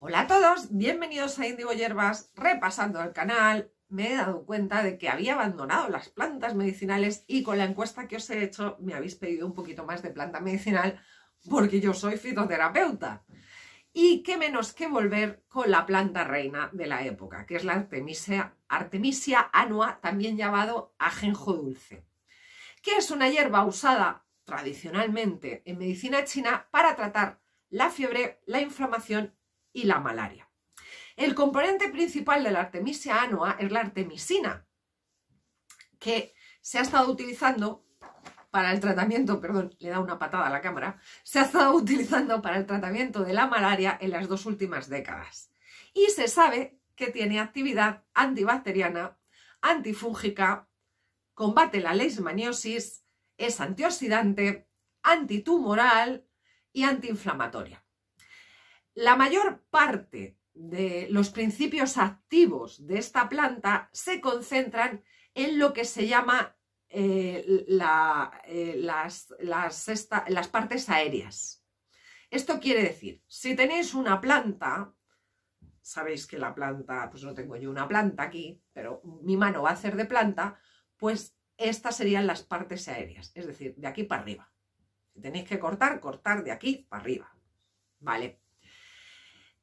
Hola a todos, bienvenidos a Indigo Hierbas. Repasando el canal, me he dado cuenta de que había abandonado las plantas medicinales y con la encuesta que os he hecho me habéis pedido un poquito más de planta medicinal porque yo soy fitoterapeuta. Y qué menos que volver con la planta reina de la época, que es la Artemisia, anua también llamado ajenjo dulce, que es una hierba usada tradicionalmente en medicina china para tratar la fiebre, la inflamación y la malaria. El componente principal de la artemisia anua es la artemisina, que se ha estado utilizando para el tratamiento, perdón, le da una patada a la cámara, se ha estado utilizando para el tratamiento de la malaria en las dos últimas décadas. Y se sabe que tiene actividad antibacteriana, antifúngica, combate la leishmaniosis, es antioxidante, antitumoral y antiinflamatoria. La mayor parte de los principios activos de esta planta se concentran en lo que se llama eh, eh, las, partes aéreas. Esto quiere decir, si tenéis una planta, sabéis que la planta, pues no tengo yo una planta aquí, pero mi mano va a hacer de planta, pues estas serían las partes aéreas, es decir, de aquí para arriba. Si tenéis que cortar, cortar de aquí para arriba. ¿Vale?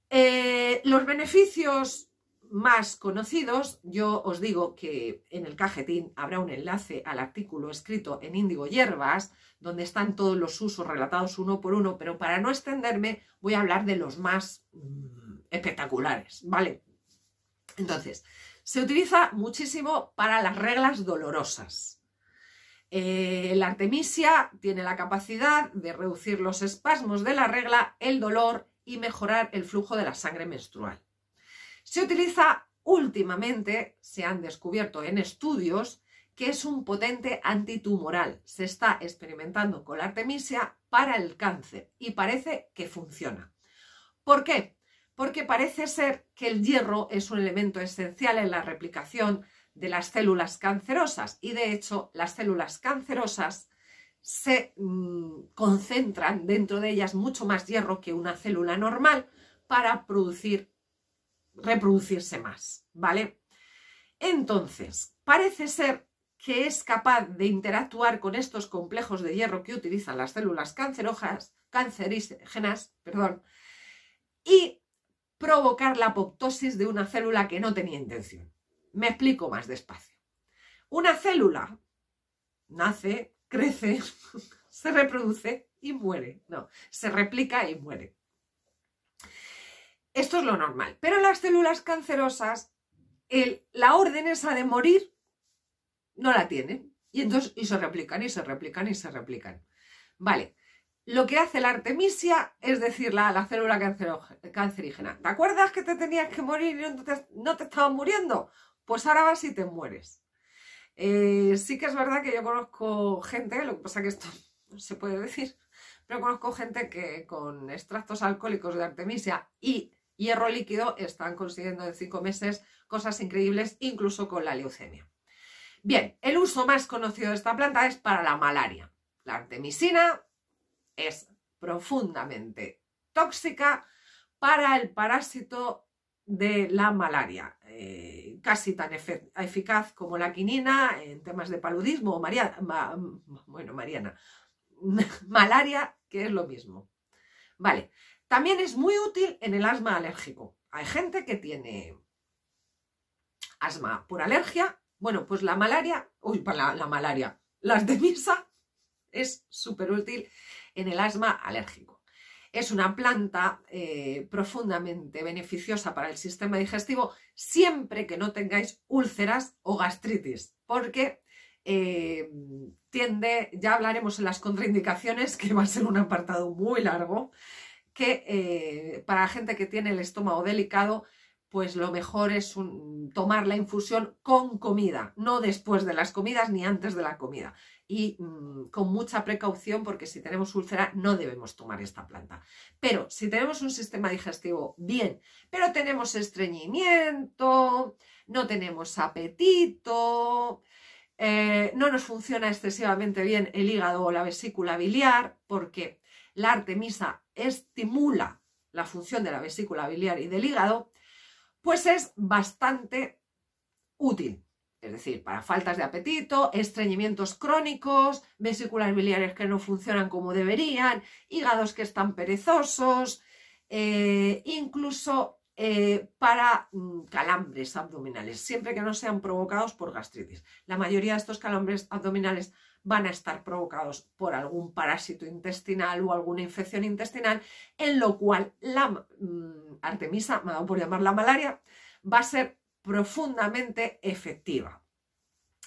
Eh, los beneficios más conocidos, yo os digo que en el cajetín habrá un enlace al artículo escrito en Índigo Hierbas, donde están todos los usos relatados uno por uno, pero para no extenderme voy a hablar de los más mm, espectaculares, ¿vale? Entonces, se utiliza muchísimo para las reglas dolorosas. Eh, la artemisia tiene la capacidad de reducir los espasmos de la regla, el dolor y mejorar el flujo de la sangre menstrual. Se utiliza últimamente, se han descubierto en estudios, que es un potente antitumoral. Se está experimentando con la artemisia para el cáncer y parece que funciona. ¿Por qué? Porque parece ser que el hierro es un elemento esencial en la replicación de las células cancerosas y de hecho las células cancerosas se mm, concentran dentro de ellas mucho más hierro que una célula normal para producir, reproducirse más, ¿vale? Entonces, parece ser que es capaz de interactuar con estos complejos de hierro que utilizan las células cancerojas, cancerígenas perdón, y provocar la apoptosis de una célula que no tenía intención. Me explico más despacio. Una célula nace crece, se reproduce y muere. No, se replica y muere. Esto es lo normal. Pero las células cancerosas, la orden esa de morir, no la tienen. Y entonces y se replican y se replican y se replican. Vale. Lo que hace la artemisia es decir, a la célula cancerígena. ¿Te acuerdas que te tenías que morir y no te, no te estabas muriendo? Pues ahora vas y te mueres. Eh, sí que es verdad que yo conozco gente, lo que pasa que esto se puede decir, pero conozco gente que con extractos alcohólicos de artemisia y hierro líquido están consiguiendo en cinco meses cosas increíbles, incluso con la leucemia. Bien, el uso más conocido de esta planta es para la malaria. La artemisina es profundamente tóxica para el parásito de la malaria, eh, casi tan eficaz como la quinina en temas de paludismo o bueno, Mariana, malaria, que es lo mismo. Vale, también es muy útil en el asma alérgico. Hay gente que tiene asma por alergia, bueno, pues la malaria, uy, para la malaria, las de misa es súper útil en el asma alérgico. Es una planta eh, profundamente beneficiosa para el sistema digestivo siempre que no tengáis úlceras o gastritis, porque eh, tiende, ya hablaremos en las contraindicaciones, que va a ser un apartado muy largo, que para eh, para gente que tiene el estómago delicado pues lo mejor es tomar la infusión con comida, no después de las comidas ni antes de la comida. Y mm, con mucha precaución porque si tenemos úlcera no debemos tomar esta planta. Pero si tenemos un sistema digestivo bien, pero tenemos estreñimiento, no tenemos apetito, eh, no nos funciona excesivamente bien el hígado o la vesícula biliar porque la artemisa estimula la función de la vesícula biliar y del hígado, pues es bastante útil. Es decir, para faltas de apetito, estreñimientos crónicos, vesículas biliares que no funcionan como deberían, hígados que están perezosos, eh, incluso eh, para mm, calambres abdominales, siempre que no sean provocados por gastritis. La mayoría de estos calambres abdominales van a estar provocados por algún parásito intestinal o alguna infección intestinal, en lo cual la mm, artemisa, me ha dado por llamar la malaria, va a ser profundamente efectiva.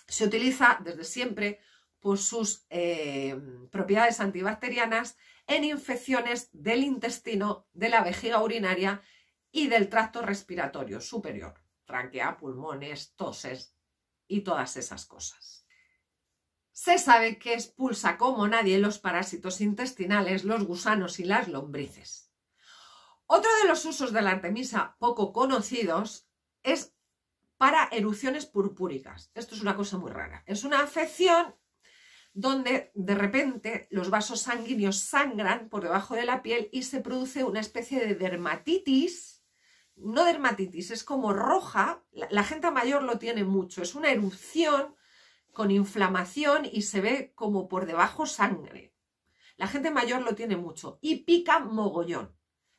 Se utiliza desde siempre por sus eh, propiedades antibacterianas en infecciones del intestino, de la vejiga urinaria y del tracto respiratorio superior, tráquea, pulmones, toses y todas esas cosas. Se sabe que expulsa como nadie los parásitos intestinales, los gusanos y las lombrices. Otro de los usos de la artemisa poco conocidos es para erupciones purpúricas. Esto es una cosa muy rara. Es una afección donde de repente los vasos sanguíneos sangran por debajo de la piel y se produce una especie de dermatitis no dermatitis, es como roja, la, gente mayor lo tiene mucho, es una erupción con inflamación y se ve como por debajo sangre. La gente mayor lo tiene mucho y pica mogollón,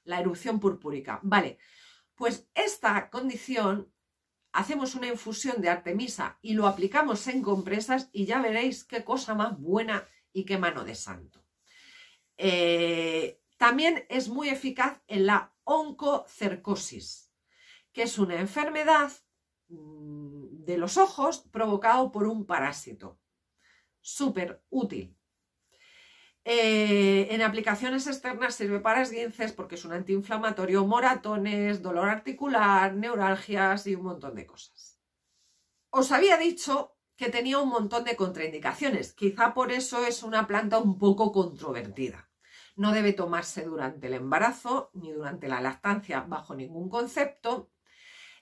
la erupción purpúrica. Vale, pues esta condición hacemos una infusión de artemisa y lo aplicamos en compresas y ya veréis qué cosa más buena y qué mano de santo. Eh, también es muy eficaz en la oncocercosis, que es una enfermedad mm, de los ojos provocado por un parásito. Súper útil. Eh, en aplicaciones externas sirve para esguinces porque es un antiinflamatorio, moratones, dolor articular, neuralgias y un montón de cosas. Os había dicho que tenía un montón de contraindicaciones, quizá por eso es una planta un poco controvertida. No debe tomarse durante el embarazo ni durante la lactancia bajo ningún concepto.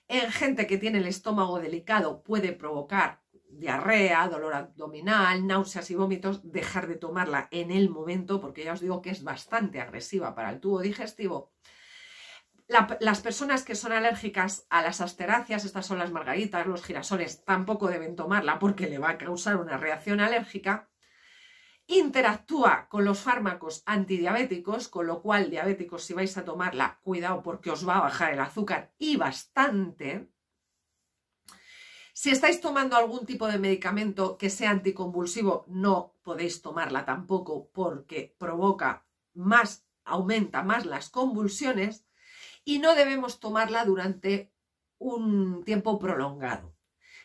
En gente que tiene el estómago delicado puede provocar diarrea, dolor abdominal, náuseas y vómitos, dejar de tomarla en el momento, porque ya os digo que es bastante agresiva para el tubo digestivo. las personas que son alérgicas a las asteráceas, estas son las margaritas, los girasoles, tampoco deben tomarla porque le va a causar una reacción alérgica interactúa con los fármacos antidiabéticos, con lo cual, diabéticos, si vais a tomarla, cuidado porque os va a bajar el azúcar y bastante. Si estáis tomando algún tipo de medicamento que sea anticonvulsivo, no podéis tomarla tampoco porque provoca más, aumenta más las convulsiones y no debemos tomarla durante un tiempo prolongado.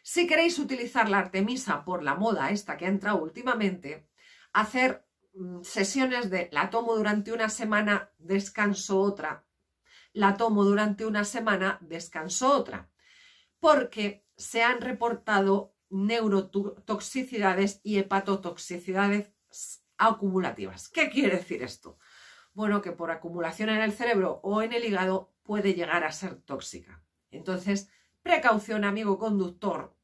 Si queréis utilizar la artemisa por la moda esta que ha entrado últimamente, hacer mm, sesiones de la tomo durante una semana, descanso otra, la tomo durante una semana, descanso otra, porque se han reportado neurotoxicidades y hepatotoxicidades acumulativas. ¿Qué quiere decir esto? Bueno, que por acumulación en el cerebro o en el hígado puede llegar a ser tóxica. Entonces, precaución, amigo conductor,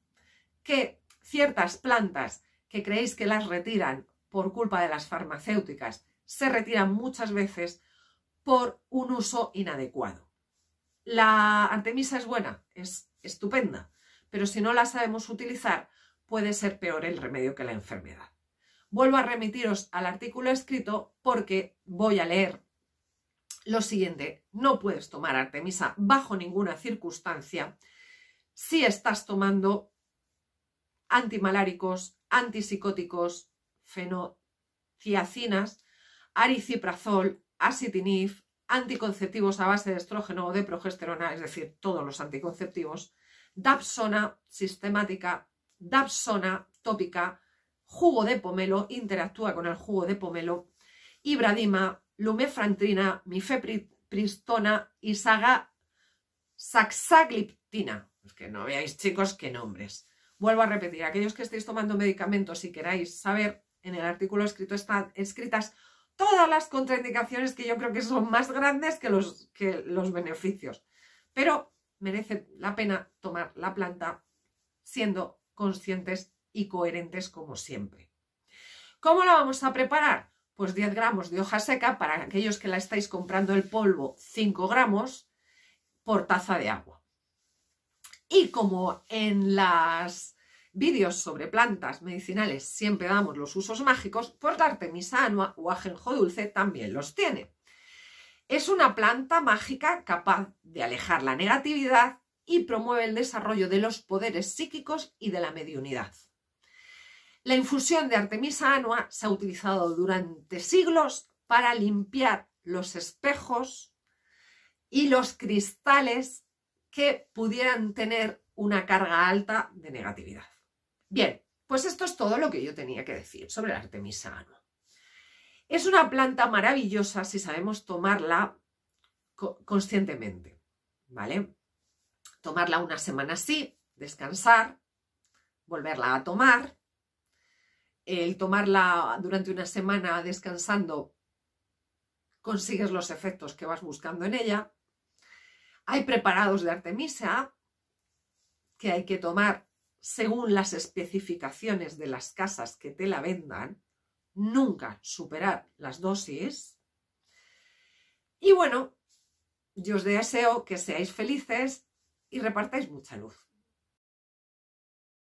que ciertas plantas que creéis que las retiran por culpa de las farmacéuticas se retiran muchas veces por un uso inadecuado. La artemisa es buena, es estupenda, pero si no la sabemos utilizar puede ser peor el remedio que la enfermedad. Vuelvo a remitiros al artículo escrito porque voy a leer lo siguiente. No puedes tomar artemisa bajo ninguna circunstancia si estás tomando antimaláricos, antipsicóticos, fenociacinas, ariciprazol, asitinif, anticonceptivos a base de estrógeno o de progesterona, es decir, todos los anticonceptivos, dapsona sistemática, dapsona tópica, jugo de pomelo, interactúa con el jugo de pomelo, ibradima, lumefrantrina, mifepristona y saga saxagliptina. Es que no veáis, chicos, qué nombres. Vuelvo a repetir, aquellos que estéis tomando medicamentos y queráis saber, en el artículo escrito están escritas todas las contraindicaciones que yo creo que son más grandes que los, que los beneficios. Pero merece la pena tomar la planta siendo conscientes y coherentes como siempre. ¿Cómo la vamos a preparar? Pues 10 gramos de hoja seca, para aquellos que la estáis comprando el polvo, 5 gramos por taza de agua. Y como en las vídeos sobre plantas medicinales, siempre damos los usos mágicos, pues la artemisa Anua o ajenjo dulce también los tiene. Es una planta mágica capaz de alejar la negatividad y promueve el desarrollo de los poderes psíquicos y de la mediunidad. La infusión de Artemisa Anua se ha utilizado durante siglos para limpiar los espejos y los cristales que pudieran tener una carga alta de negatividad. Bien, pues esto es todo lo que yo tenía que decir sobre la Artemisa Es una planta maravillosa si sabemos tomarla conscientemente, ¿vale? Tomarla una semana así, descansar, volverla a tomar. El tomarla durante una semana descansando consigues los efectos que vas buscando en ella. Hay preparados de Artemisa que hay que tomar según las especificaciones de las casas que te la vendan, nunca superad las dosis. Y bueno, yo os deseo que seáis felices y repartáis mucha luz.